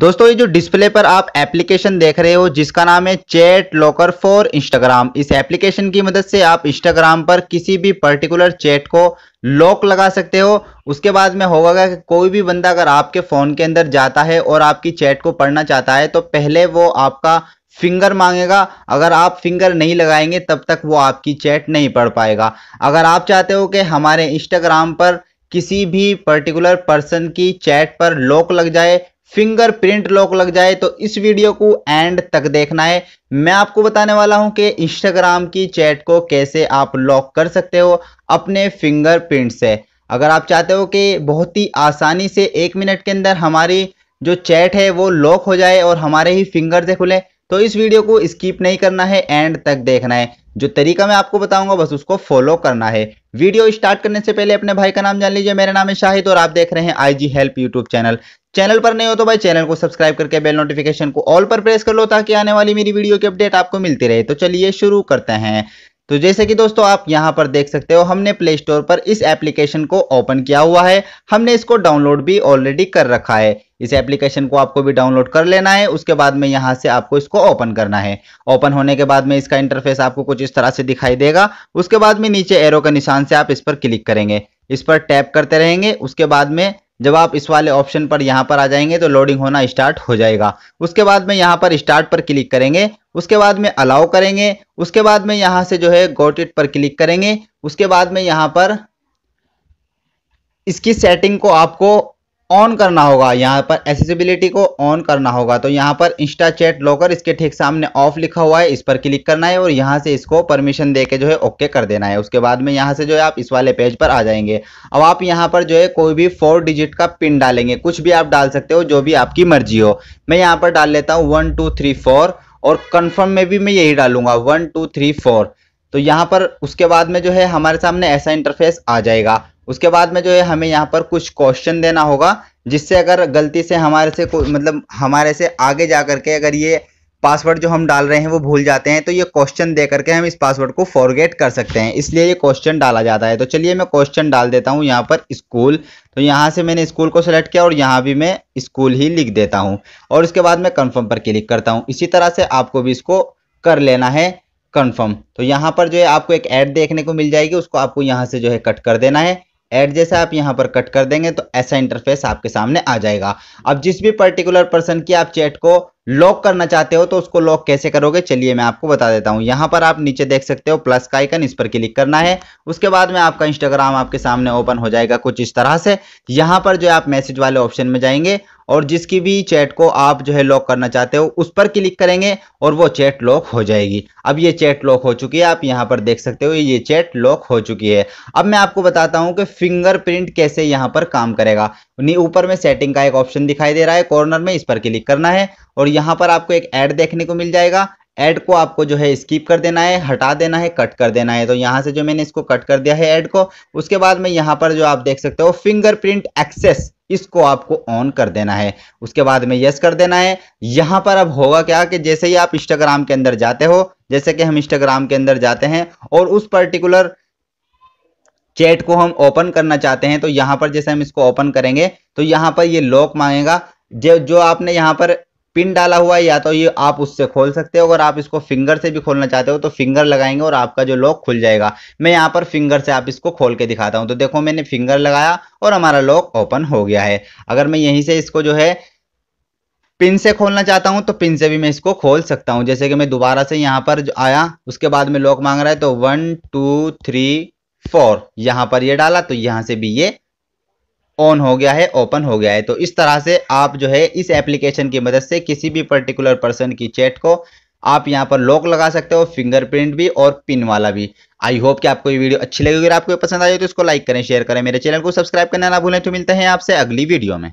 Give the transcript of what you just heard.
दोस्तों ये जो डिस्प्ले पर आप एप्लीकेशन देख रहे हो जिसका नाम है चैट लॉकर फॉर इंस्टाग्राम इस एप्लीकेशन की मदद से आप इंस्टाग्राम पर किसी भी पर्टिकुलर चैट को लॉक लगा सकते हो उसके बाद में होगा क्या कोई भी बंदा अगर आपके फ़ोन के अंदर जाता है और आपकी चैट को पढ़ना चाहता है तो पहले वो आपका फिंगर मांगेगा अगर आप फिंगर नहीं लगाएंगे तब तक वो आपकी चैट नहीं पढ़ पाएगा अगर आप चाहते हो कि हमारे इंस्टाग्राम पर किसी भी पर्टिकुलर पर्सन की चैट पर लॉक लग जाए फिंगरप्रिंट लॉक लग जाए तो इस वीडियो को एंड तक देखना है मैं आपको बताने वाला हूं कि इंस्टाग्राम की चैट को कैसे आप लॉक कर सकते हो अपने फिंगरप्रिंट से अगर आप चाहते हो कि बहुत ही आसानी से एक मिनट के अंदर हमारी जो चैट है वो लॉक हो जाए और हमारे ही फिंगर से खुले तो इस वीडियो को स्किप नहीं करना है एंड तक देखना है जो तरीका मैं आपको बताऊंगा बस उसको फॉलो करना है वीडियो स्टार्ट करने से पहले अपने भाई का नाम जान लीजिए मेरा नाम है शाहिद और आप देख रहे हैं IG help YouTube channel channel पर नहीं हो तो भाई चैनल को सब्सक्राइब करके बेल नोटिफिकेशन को ऑल पर प्रेस कर लो ताकि आने वाली मेरी वीडियो की अपडेट आपको मिलती रहे तो चलिए शुरू करते हैं तो जैसे कि दोस्तों आप यहां पर देख सकते हो हमने प्ले स्टोर पर इस एप्लीकेशन को ओपन किया हुआ है हमने इसको डाउनलोड भी ऑलरेडी कर रखा है इस एप्लीकेशन को आपको भी डाउनलोड कर लेना है उसके बाद में यहाँ से आपको इसको ओपन करना है ओपन होने के बाद में इसका इंटरफेस आपको कुछ इस तरह से दिखाई देगा उसके बाद में नीचे एरो के निशान से आप इस पर क्लिक करेंगे इस पर टैप करते रहेंगे उसके बाद में जब आप इस वाले ऑप्शन पर यहाँ पर आ जाएंगे तो लोडिंग होना स्टार्ट हो जाएगा उसके बाद में यहाँ पर स्टार्ट पर क्लिक करेंगे उसके बाद में अलाउ करेंगे उसके बाद में यहाँ से जो है गोटेड पर क्लिक करेंगे उसके बाद में यहाँ पर इसकी सेटिंग को आपको ऑन करना होगा यहाँ पर एसेसिबिलिटी को ऑन करना होगा तो यहाँ पर इंस्टा चैट लॉकर इसके ठीक सामने ऑफ लिखा हुआ है इस पर क्लिक करना है और यहाँ से इसको परमिशन दे के जो है ओके कर देना है उसके बाद में यहाँ से जो है आप इस वाले पेज पर आ जाएंगे अब आप यहाँ पर जो है कोई भी फोर डिजिट का पिन डालेंगे कुछ भी आप डाल सकते हो जो भी आपकी मर्जी हो मैं यहाँ पर डाल लेता हूँ वन टू थ्री फोर और कन्फर्म में भी मैं यही डालूंगा वन टू थ्री फोर तो यहाँ पर उसके बाद में जो है हमारे सामने ऐसा इंटरफेस आ जाएगा उसके बाद में जो है हमें यहाँ पर कुछ क्वेश्चन देना होगा जिससे अगर गलती से हमारे से कोई मतलब हमारे से आगे जा करके अगर ये पासवर्ड जो हम डाल रहे हैं वो भूल जाते हैं तो ये क्वेश्चन दे करके हम इस पासवर्ड को फॉरगेट कर सकते हैं इसलिए ये क्वेश्चन डाला जाता है तो चलिए मैं क्वेश्चन डाल देता हूँ यहाँ पर स्कूल तो यहाँ से मैंने स्कूल को सेलेक्ट किया और यहाँ भी मैं स्कूल ही लिख देता हूँ और उसके बाद मैं कन्फर्म पर क्लिक करता हूँ इसी तरह से आपको भी इसको कर लेना है कन्फर्म तो यहाँ पर जो है आपको एक ऐड देखने को मिल जाएगी उसको आपको यहाँ से जो है कट कर देना है ऐड जैसा आप यहाँ पर कट कर देंगे तो ऐसा इंटरफेस आपके सामने आ जाएगा अब जिस भी पर्टिकुलर पर्सन की आप चैट को लॉक करना चाहते हो तो उसको लॉक कैसे करोगे चलिए मैं आपको बता देता हूँ यहाँ पर आप नीचे देख सकते हो प्लस का आइकन इस पर क्लिक करना है उसके बाद में आपका इंस्टाग्राम आपके सामने ओपन हो जाएगा कुछ इस तरह से यहाँ पर जो आप मैसेज वाले ऑप्शन में जाएंगे और जिसकी भी चैट को आप जो है लॉक करना चाहते हो उस पर क्लिक करेंगे और वो चैट लॉक हो जाएगी अब ये चैट लॉक हो चुकी है आप यहाँ पर देख सकते हो ये चैट लॉक हो चुकी है अब मैं आपको बताता हूँ कि फिंगरप्रिंट कैसे यहाँ पर काम करेगा ऊपर में सेटिंग का एक ऑप्शन दिखाई दे रहा है कॉर्नर में इस पर क्लिक करना है और यहाँ पर आपको एक ऐड देखने को मिल जाएगा ऐड को आपको जो है स्कीप कर देना है हटा देना है कट कर देना है तो यहाँ से जो मैंने इसको कट कर दिया है ऐड को उसके बाद में यहाँ पर जो आप देख सकते हो फिंगरप्रिंट एक्सेस इसको आपको ऑन कर देना है उसके बाद में यस कर देना है यहाँ पर अब होगा क्या कि जैसे ही आप इंस्टाग्राम के अंदर जाते हो जैसे कि हम इंस्टाग्राम के अंदर जाते हैं और उस पर्टिकुलर चैट को हम ओपन करना चाहते हैं तो यहाँ पर जैसे हम इसको ओपन करेंगे तो यहाँ पर ये लॉक मांगेगा जो जो आपने यहाँ पर पिन डाला हुआ है या तो ये आप उससे खोल सकते हो अगर आप इसको फिंगर से भी खोलना चाहते हो तो फिंगर लगाएंगे और आपका जो लॉक खुल जाएगा मैं यहाँ पर फिंगर से आप इसको खोल के दिखाता हूँ तो देखो मैंने फिंगर लगाया और हमारा लॉक ओपन हो गया है अगर मैं यहीं से इसको जो है पिन से खोलना चाहता हूं तो पिन से भी मैं इसको खोल सकता हूं जैसे कि मैं दोबारा से यहां पर आया उसके बाद में लॉक मांग रहा है तो वन टू थ्री फोर यहां पर ये डाला तो यहां से भी ये ऑन हो गया है ओपन हो गया है तो इस तरह से आप जो है इस एप्लीकेशन की मदद से किसी भी पर्टिकुलर पर्सन की चैट को आप यहाँ पर लॉक लगा सकते हो फिंगरप्रिंट भी और पिन वाला भी आई होप कि आपको ये वीडियो अच्छी लगी अगर आपको पसंद आई तो इसको लाइक करें शेयर करें मेरे चैनल को सब्सक्राइब करना ना भूलें तो मिलते हैं आपसे अगली वीडियो में